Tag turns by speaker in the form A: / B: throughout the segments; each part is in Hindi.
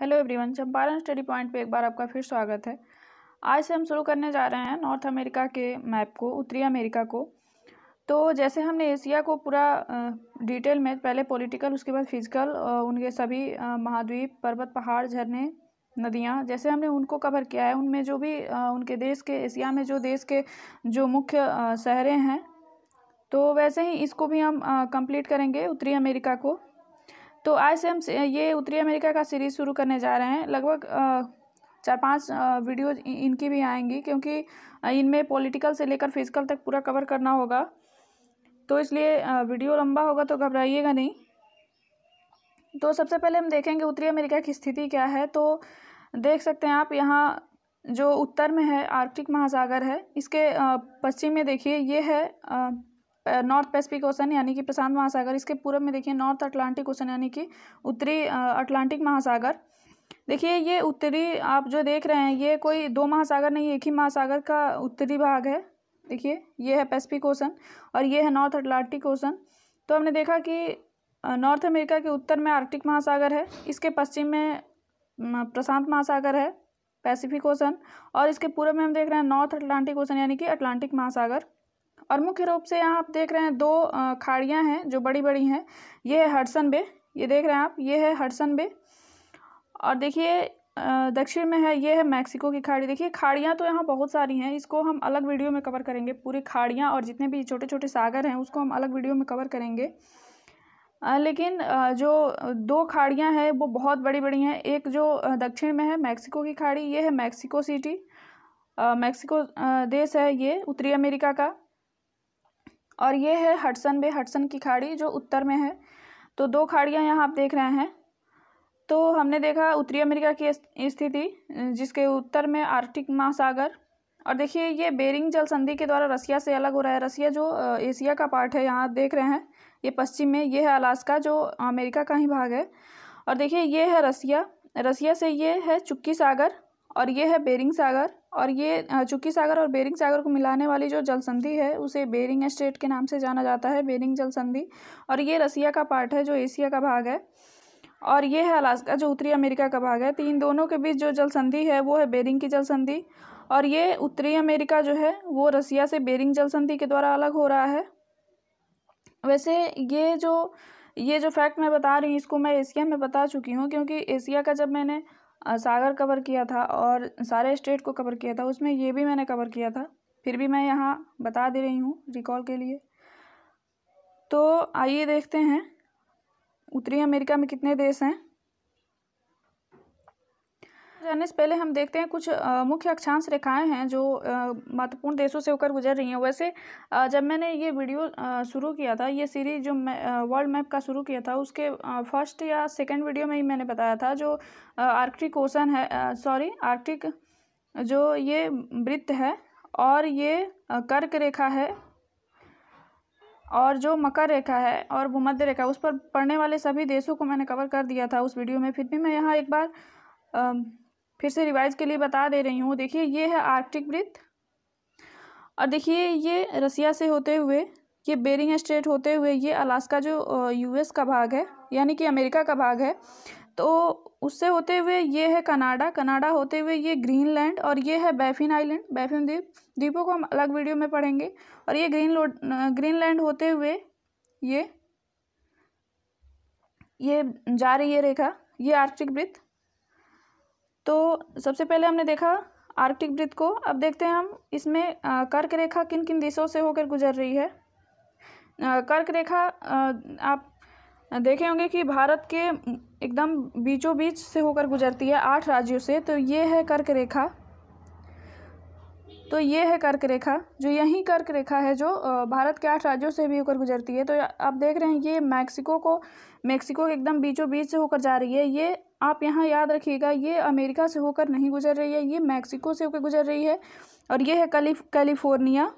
A: hello everyone Champaran study point पे एक बार आपका फिर स्वागत है आज से हम शुरू करने जा रहे हैं नॉर्थ अमेरिका के मैप को उत्तरी अमेरिका को तो जैसे हमने एशिया को पूरा डिटेल में पहले पॉलिटिकल उसके बाद फिजिकल उनके सभी महाद्वीप पर्वत पहाड़ झरने नदियाँ जैसे हमने उनको कवर किया है उनमें जो भी उनके देश के एशिया में जो देश के जो मुख्य शहरें हैं तो वैसे ही इसको भी हम कंप्लीट करेंगे उत्तरी अमेरिका को तो आज से हम ये उत्तरी अमेरिका का सीरीज़ शुरू करने जा रहे हैं लगभग चार पांच वीडियोज इनकी भी आएंगी क्योंकि इनमें पॉलिटिकल से लेकर फिजिकल तक पूरा कवर करना होगा तो इसलिए वीडियो लंबा होगा तो घबराइएगा नहीं तो सबसे पहले हम देखेंगे उत्तरी अमेरिका की स्थिति क्या है तो देख सकते हैं आप यहाँ जो उत्तर में है आर्कटिक महासागर है इसके पश्चिम में देखिए ये है नॉर्थ पैसिफिक ओशन यानी कि प्रशांत महासागर इसके पूर्व में देखिए नॉर्थ अटलांटिक ओशन यानी कि उत्तरी अटलांटिक महासागर देखिए ये उत्तरी आप जो देख रहे हैं ये कोई दो महासागर नहीं एक ही महासागर का उत्तरी भाग है देखिए ये है पैसिफिक ओशन और ये है नॉर्थ अटलांटिक ओशन तो हमने देखा कि नॉर्थ अमेरिका के उत्तर में आर्कटिक महासागर है इसके पश्चिम में प्रशांत महासागर है पैसिफिक ओशन और इसके पूर्व में हम देख रहे हैं नॉर्थ अटलांटिक ओशन यानी कि अटलांटिक महासागर और मुख्य रूप से यहाँ आप देख रहे हैं दो खाड़ियाँ हैं जो बड़ी बड़ी हैं ये है हडसन बे ये देख रहे हैं आप ये है हडसन बे और देखिए दक्षिण में है ये है मैक्सिको की खाड़ी देखिए खाड़ियाँ तो यहाँ बहुत सारी हैं इसको हम अलग वीडियो में कवर करेंगे पूरी खाड़ियाँ और जितने भी छोटे छोटे सागर हैं उसको हम अलग वीडियो में कवर करेंगे लेकिन जो दो खाड़ियाँ हैं वो बहुत बड़ी बड़ी हैं एक जो दक्षिण में है मैक्सिको की खाड़ी ये है मैक्सिको सिटी मैक्सिको देश है ये उत्तरी अमेरिका का और ये है हडसन बे हडसन की खाड़ी जो उत्तर में है तो दो खाड़ियाँ यहाँ आप देख रहे हैं तो हमने देखा उत्तरी अमेरिका की स्थिति जिसके उत्तर में आर्कटिक महासागर और देखिए ये बेरिंग जल संधि के द्वारा रसिया से अलग हो रहा है रसिया जो एशिया का पार्ट है यहाँ देख रहे हैं ये पश्चिम में ये है अलास्का जो अमेरिका का ही भाग है और देखिए ये है रसिया रसिया से ये है चुक्की सागर और ये है बेरिंग सागर और ये चुक्की सागर और बेरिंग सागर को मिलाने वाली जो जल संधि है उसे बेरिंग स्टेट के नाम से जाना जाता है बेरिंग जल संधि और ये रसिया का पार्ट है जो एशिया का भाग है और ये है अलास्का जो उत्तरी अमेरिका का भाग है तो इन दोनों के बीच जो जल संधि है वो है बेरिंग की जल संधि और ये उत्तरी अमेरिका जो है वो रसिया से बेरिंग जल संधि के द्वारा अलग हो रहा है वैसे ये जो ये जो फैक्ट मैं बता रही हूँ इसको मैं एशिया में बता चुकी हूँ क्योंकि एशिया का जब मैंने सागर कवर किया था और सारे स्टेट को कवर किया था उसमें ये भी मैंने कवर किया था फिर भी मैं यहाँ बता दे रही हूँ रिकॉल के लिए तो आइए देखते हैं उत्तरी अमेरिका में कितने देश हैं करने से पहले हम देखते हैं कुछ मुख्य अक्षांश रेखाएं हैं जो महत्वपूर्ण देशों से होकर गुजर रही हैं वैसे जब मैंने ये वीडियो शुरू किया था ये सीरीज जो वर्ल्ड मैप का शुरू किया था उसके फर्स्ट या सेकंड वीडियो में ही मैंने बताया था जो आर्कटिक ओसन है सॉरी आर्कटिक जो ये वृत्त है और ये कर्क रेखा है और जो मकर रेखा है और भूमध्य रेखा उस पर पड़ने वाले सभी देशों को मैंने कवर कर दिया था उस वीडियो में फिर भी मैं यहाँ एक बार फिर से रिवाइज के लिए बता दे रही हूँ देखिए ये है आर्कटिक वृत्त और देखिए ये रसिया से होते हुए ये बेरिंग स्टेट होते हुए ये अलास्का जो यूएस का भाग है यानी कि अमेरिका का भाग है तो उससे होते हुए ये है कनाडा कनाडा होते हुए ये ग्रीनलैंड और ये है बैफिन आइलैंड बैफिन द्वीप द्वीपों को हम अलग वीडियो में पढ़ेंगे और ये ग्रीन लोड ग्रीनलैंड होते हुए ये ये जा रही है रेखा ये आर्कटिक वृत्त तो सबसे पहले हमने देखा आर्कटिक वृत्त को अब देखते हैं हम इसमें कर्क रेखा किन किन दिशाओं से होकर गुजर रही है कर्क रेखा आप देखे होंगे कि भारत के एकदम बीचों बीच से होकर गुजरती है आठ राज्यों से तो ये है कर्क रेखा तो ये है कर्क रेखा जो यही कर्क रेखा है जो भारत के आठ राज्यों से भी होकर गुजरती है तो आप देख रहे हैं ये मैक्सिको को मैक्सिको के एकदम बीचों बीच से होकर जा रही है ये आप यहाँ याद रखिएगा ये अमेरिका से होकर नहीं गुजर रही है ये मैक्सिको से होकर गुजर रही है और ये है कैलिफ कैलिफोर्निया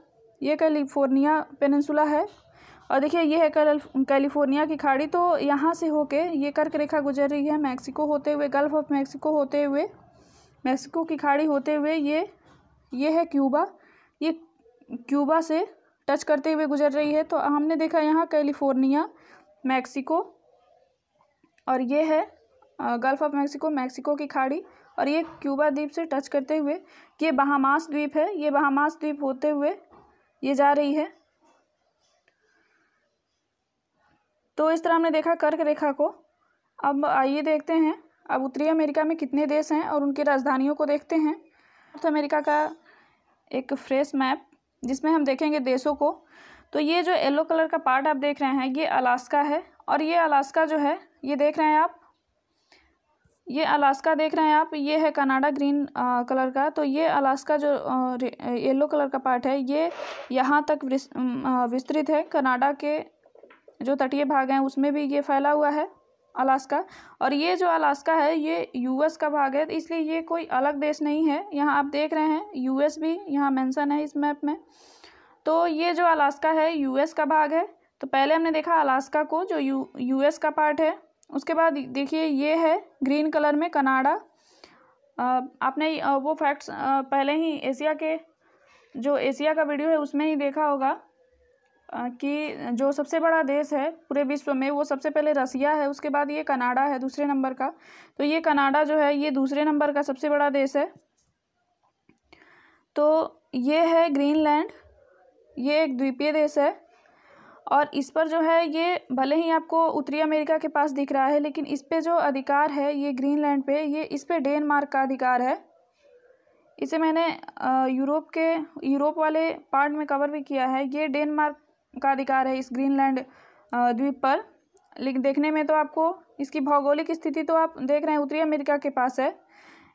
A: ये कैलिफोर्निया पेनसुला है और देखिए ये है कैलिफोर्निया की खाड़ी तो यहाँ से होके ये कर्क रेखा गुजर रही है मैक्सिको होते हुए गल्फ ऑफ मैक्सिको होते हुए मैक्सिको की खाड़ी होते हुए ये ये है क्यूबा ये क्यूबा से टच करते हुए गुजर रही है तो हमने देखा यहाँ कैलिफोर्निया मैक्सिको और ये है गल्फ ऑफ मैक्सिको मैक्सिको की खाड़ी और ये क्यूबा द्वीप से टच करते हुए ये बहामास द्वीप है ये बहामास द्वीप होते हुए ये जा रही है तो इस तरह हमने देखा कर्क रेखा को अब आइए देखते हैं अब उत्तरी अमेरिका में कितने देश हैं और उनकी राजधानियों को देखते हैं नॉर्थ अमेरिका का एक फ्रेश मैप जिसमें हम देखेंगे देशों को तो ये जो येलो कलर का पार्ट आप देख रहे हैं ये अलास्का है और ये अलास्का जो है ये देख रहे हैं आप ये अलास्का देख रहे हैं आप ये है कनाडा ग्रीन आ, कलर का तो ये अलास्का जो येलो कलर का पार्ट है ये यहाँ तक विस्तृत है कनाडा के जो तटीय भाग हैं उसमें भी ये फैला हुआ है अलास्का और ये जो अलास्का है ये यूएस का भाग है इसलिए ये कोई अलग देश नहीं है यहाँ आप देख रहे हैं यूएस भी यहाँ मेंशन है इस मैप में तो ये जो अलास्का है यूएस का भाग है तो पहले हमने देखा अलास्का को जो यू यूएस का पार्ट है उसके बाद देखिए ये है ग्रीन कलर में कनाडा आपने वो फैक्ट्स पहले ही एशिया के जो एशिया का वीडियो है उसमें ही देखा होगा कि जो सबसे बड़ा देश है पूरे विश्व में वो सबसे पहले रसिया है उसके बाद ये कनाडा है दूसरे नंबर का तो ये कनाडा जो है ये दूसरे नंबर का सबसे बड़ा देश है तो ये है ग्रीनलैंड ये एक द्वीपीय देश है और इस पर जो है ये भले ही आपको उत्तरी अमेरिका के पास दिख रहा है लेकिन इस पर जो अधिकार है ये ग्रीनलैंड पे ये इस पर डेनमार्क का अधिकार है इसे मैंने यूरोप के यूरोप वाले पार्ट में कवर भी किया है ये डेनमार्क का अधिकार है इस ग्रीनलैंड द्वीप पर लेकिन देखने में तो आपको इसकी भौगोलिक स्थिति तो आप देख रहे हैं उत्तरी अमेरिका के पास है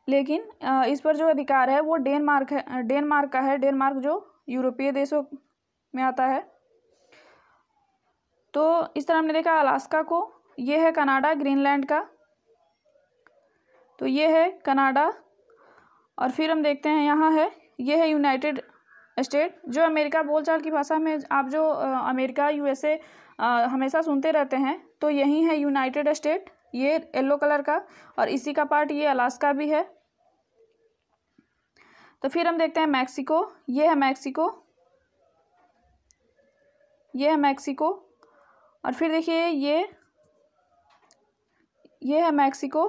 A: लेकिन इस पर जो अधिकार है वो डेनमार्क है डेनमार्क का है डेनमार्क जो यूरोपीय देशों में आता है तो इस तरह हमने देखा अलास्का को ये है कनाडा ग्रीनलैंड का तो ये है कनाडा और फिर हम देखते हैं यहाँ है ये है यूनाइटेड स्टेट जो अमेरिका बोलचाल की भाषा में आप जो अमेरिका यूएसए हमेशा सुनते रहते हैं तो यही है यूनाइटेड स्टेट ये येलो कलर का और इसी का पार्ट ये अलास्का भी है तो फिर हम देखते हैं मैक्सिको ये है मैक्सिको ये है मैक्सिको और फिर देखिए ये ये है मैक्सिको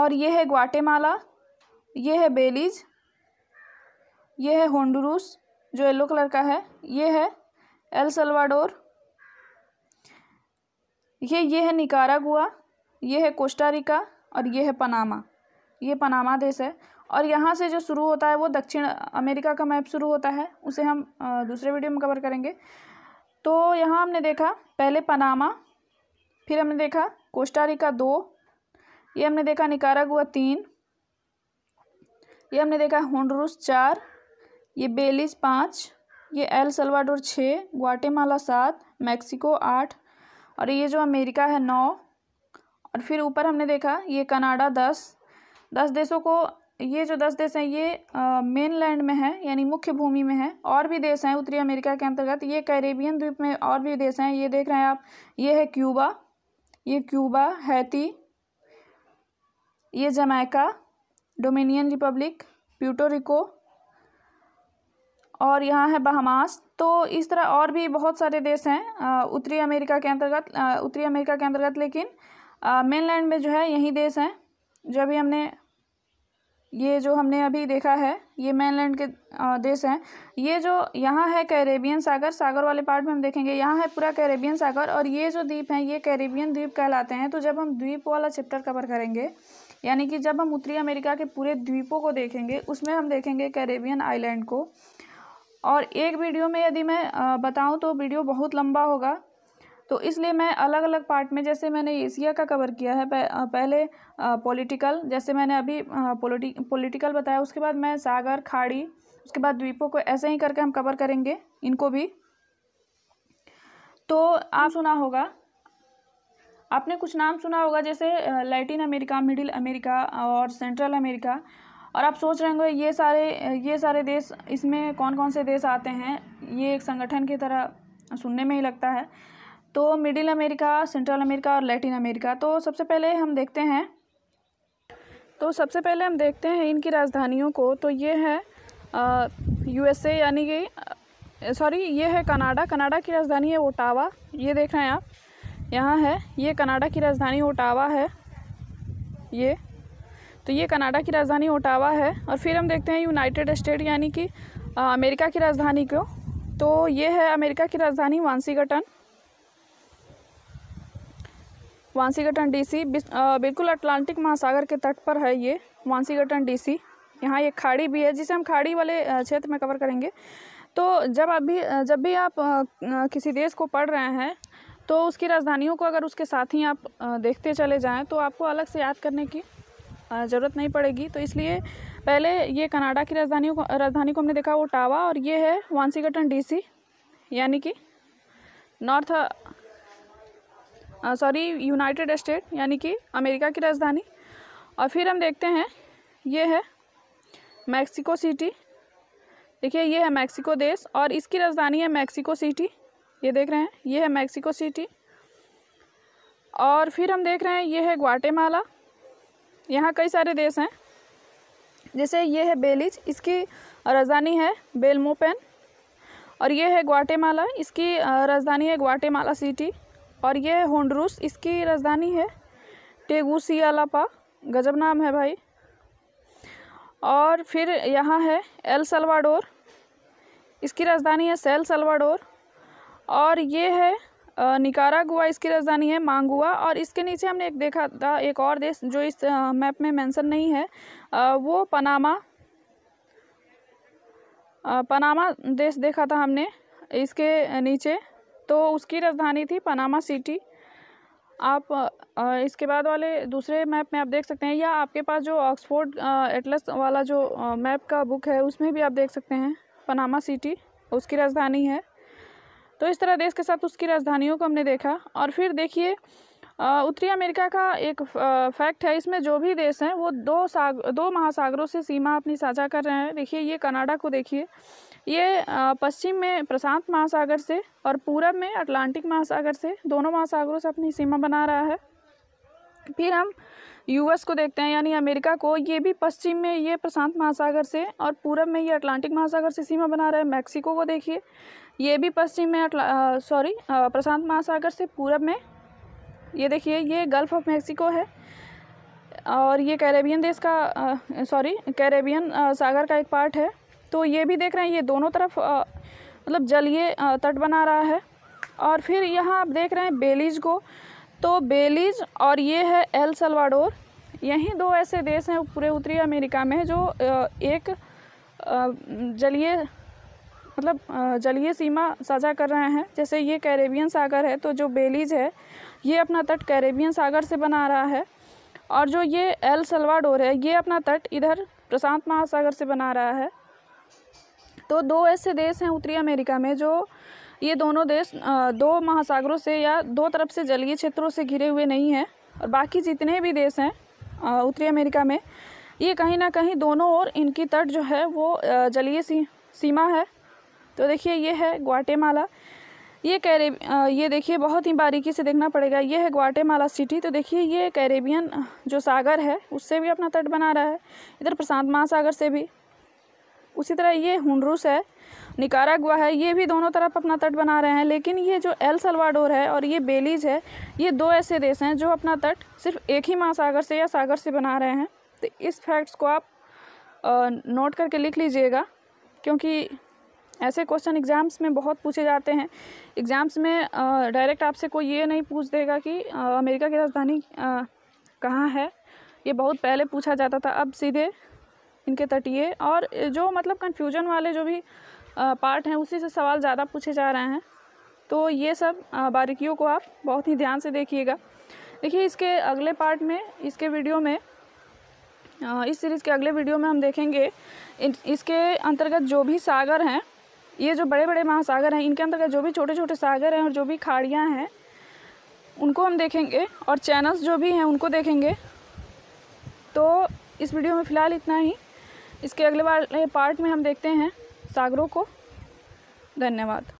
A: और ये है ग्वाटेमाला ये है बेलीज ये है होंडुरूस जो येलो कलर का है ये है एल सल्वाडोर ये ये है निकारागुआ ये है कोस्टारिका और ये है पनामा ये पनामा देश है और यहाँ से जो शुरू होता है वो दक्षिण अमेरिका का मैप शुरू होता है उसे हम दूसरे वीडियो में कवर करेंगे तो यहाँ हमने देखा पहले पनामा फिर हमने देखा कोस्टारिका दो ये हमने देखा निकारागुआ तीन ये हमने देखा होंडरूस चार ये बेलिस पाँच ये एल सलवाडोर छः ग्वाटेमाला सात मैक्सिको आठ और ये जो अमेरिका है नौ और फिर ऊपर हमने देखा ये कनाडा दस दस देशों को ये जो दस देश हैं ये मेन लैंड में है यानी मुख्य भूमि में है और भी देश हैं उत्तरी अमेरिका के अंतर्गत ये कैरेबियन द्वीप में और भी देश हैं ये देख रहे हैं आप ये है क्यूबा ये क्यूबा हैती ये जमैका डोमिनियन रिपब्लिक प्यूटोरिको और यहाँ है बहमास तो इस तरह और भी बहुत सारे देश हैं उत्तरी अमेरिका के अंतर्गत उत्तरी अमेरिका के अंतर्गत लेकिन मेनलैंड में जो है यही देश हैं जो अभी हमने ये जो हमने अभी देखा है ये मेनलैंड के देश हैं ये जो यहाँ है कैरेबियन सागर सागर वाले पार्ट में हम देखेंगे यहाँ है पूरा कैरेबियन सागर और ये जो द्वीप हैं ये कैरेबियन द्वीप कहलाते हैं तो जब हम द्वीप वाला चैप्टर कवर करेंगे यानी कि जब हम उत्तरी अमेरिका के पूरे द्वीपों को देखेंगे उसमें हम देखेंगे कैरेबियन आइलैंड को और एक वीडियो में यदि मैं बताऊँ तो वीडियो बहुत लंबा होगा तो इसलिए मैं अलग अलग पार्ट में जैसे मैंने एशिया का कवर किया है पहले पॉलिटिकल जैसे मैंने अभी पोलिटिक पोलिटिकल बताया उसके बाद मैं सागर खाड़ी उसके बाद द्वीपों को ऐसे ही करके हम कवर करेंगे इनको भी तो आप सुना होगा आपने कुछ नाम सुना होगा जैसे लैटिन अमेरिका मिडिल अमेरिका और सेंट्रल अमेरिका और आप सोच रहे होंगे ये सारे ये सारे देश इसमें कौन कौन से देश आते हैं ये एक संगठन की तरह सुनने में ही लगता है तो मिडिल अमेरिका सेंट्रल अमेरिका और लैटिन अमेरिका तो सबसे पहले हम देखते हैं तो सबसे पहले हम देखते हैं इनकी राजधानियों को तो ये है यूएसए यानी कि सॉरी ये है कनाडा कनाडा की राजधानी है ओटावा ये देख रहे हैं आप यहाँ है ये कनाडा की राजधानी ओटावा है ये तो ये कनाडा की राजधानी ओटावा है और फिर हम देखते हैं यूनाइटेड स्टेट यानी कि अमेरिका की राजधानी को तो ये है अमेरिका की राजधानी वांसीगटन वांसीगटन डीसी बिल्कुल अटलांटिक महासागर के तट पर है ये वांसीगटन डीसी यहाँ ये खाड़ी भी है जिसे हम खाड़ी वाले क्षेत्र में कवर करेंगे तो जब अभी जब भी आप किसी देश को पढ़ रहे हैं तो उसकी राजधानियों को अगर उसके साथ ही आप देखते चले जाएं तो आपको अलग से याद करने की ज़रूरत नहीं पड़ेगी तो इसलिए पहले ये कनाडा की राजधानियों को राजधानी को हमने देखा वो टावा और ये है वांसीगटन डीसी यानी कि नॉर्थ सॉरी यूनाइटेड स्टेट यानी कि अमेरिका की राजधानी और फिर हम देखते हैं ये है मैक्सिको सिटी देखिए ये है मैक्सिको देश और इसकी राजधानी है मैक्सिको सिटी ये देख रहे हैं ये है मैक्सिको सिटी और फिर हम देख रहे हैं ये है ग्वाटेमाला यहाँ कई सारे देश हैं जैसे ये है बेलिज इसकी राजधानी है बेलमोपेन और ये है ग्वाटेमाला इसकी राजधानी है ग्वाटेमाला सिटी और ये होंडरूस इसकी राजधानी है अलापा गजब नाम है भाई और फिर यहाँ है एल सलवाडोर इसकी राजधानी है सेल सलवाडोर और ये है निकारागुआ इसकी राजधानी है मांगुआ और इसके नीचे हमने एक देखा था एक और देश जो इस मैप में मेंशन नहीं है वो पनामा पनामा देश देखा था हमने इसके नीचे तो उसकी राजधानी थी पनामा सिटी आप इसके बाद वाले दूसरे मैप में आप देख सकते हैं या आपके पास जो ऑक्सफोर्ड एटलस वाला जो मैप का बुक है उसमें भी आप देख सकते हैं पनामा सिटी उसकी राजधानी है तो इस तरह देश के साथ उसकी राजधानियों को हमने देखा और फिर देखिए उत्तरी अमेरिका का एक फैक्ट है इसमें जो भी देश हैं वो दो साग दो महासागरों से सीमा अपनी साझा कर रहे हैं देखिए ये कनाडा को देखिए ये पश्चिम में प्रशांत महासागर से और पूरब में अटलांटिक महासागर से दोनों महासागरों से अपनी सीमा बना रहा है फिर हम यूएस को देखते हैं यानी अमेरिका को ये भी पश्चिम में ये प्रशांत महासागर से और पूरब में ये अटलांटिक महासागर से सीमा बना रहा है मैक्सिको को देखिए ये भी पश्चिम में सॉरी प्रशांत महासागर से पूरब में ये देखिए ये गल्फ ऑफ मैक्सिको है और ये कैरेबियन देश का सॉरी कैरेबियन सागर का एक पार्ट है तो ये भी देख रहे हैं ये दोनों तरफ मतलब जलीय तट बना रहा है और फिर यहाँ आप देख रहे हैं बेलीज को तो बेलीज और ये है एल सलवाडोर यहीं दो ऐसे देश हैं पूरे उत्तरी अमेरिका में जो एक जलीय मतलब जलीय सीमा साझा कर रहे हैं जैसे ये कैरेबियन सागर है तो जो बेलीज है ये अपना तट कैरेबियन सागर से बना रहा है और जो ये एल सलवाडोर है ये अपना तट इधर प्रशांत महासागर से बना रहा है तो दो ऐसे देश हैं उत्तरी अमेरिका में जो ये दोनों देश दो महासागरों से या दो तरफ से जलीय क्षेत्रों से घिरे हुए नहीं हैं और बाकी जितने भी देश हैं उत्तरी अमेरिका में ये कहीं ना कहीं दोनों ओर इनकी तट जो है वो जलीय सी, सीमा है तो देखिए ये है ग्वाटेमाला ये कैरे ये देखिए बहुत ही बारीकी से देखना पड़ेगा ये है ग्वाटेमाला सिटी तो देखिए ये कैरेबियन जो सागर है उससे भी अपना तट बना रहा है इधर प्रशांत महासागर से भी उसी तरह ये हुनरूस है निकारागुआ है ये भी दोनों तरफ अपना तट बना रहे हैं लेकिन ये जो एल सलवाडोर है और ये बेलीज है ये दो ऐसे देश हैं जो अपना तट सिर्फ एक ही महासागर से या सागर से बना रहे हैं तो इस फैक्ट्स को आप नोट करके लिख लीजिएगा क्योंकि ऐसे क्वेश्चन एग्ज़ाम्स में बहुत पूछे जाते हैं एग्ज़ाम्स में डायरेक्ट आपसे कोई ये नहीं पूछ देगा कि अमेरिका की राजधानी कहाँ है ये बहुत पहले पूछा जाता था अब सीधे इनके तटीय और जो मतलब कन्फ्यूजन वाले जो भी पार्ट हैं उसी से सवाल ज़्यादा पूछे जा रहे हैं तो ये सब बारीकियों को आप बहुत ही ध्यान से देखिएगा देखिए इसके अगले पार्ट में इसके वीडियो में इस सीरीज़ के अगले वीडियो में हम देखेंगे इसके अंतर्गत जो भी सागर हैं ये जो बड़े बड़े महासागर हैं इनके अंतर्गत जो भी छोटे छोटे सागर हैं और जो भी खाड़ियाँ हैं उनको हम देखेंगे और चैनल्स जो भी हैं उनको देखेंगे तो इस वीडियो में फ़िलहाल इतना ही इसके अगले बार पार्ट में हम देखते हैं सागरों को धन्यवाद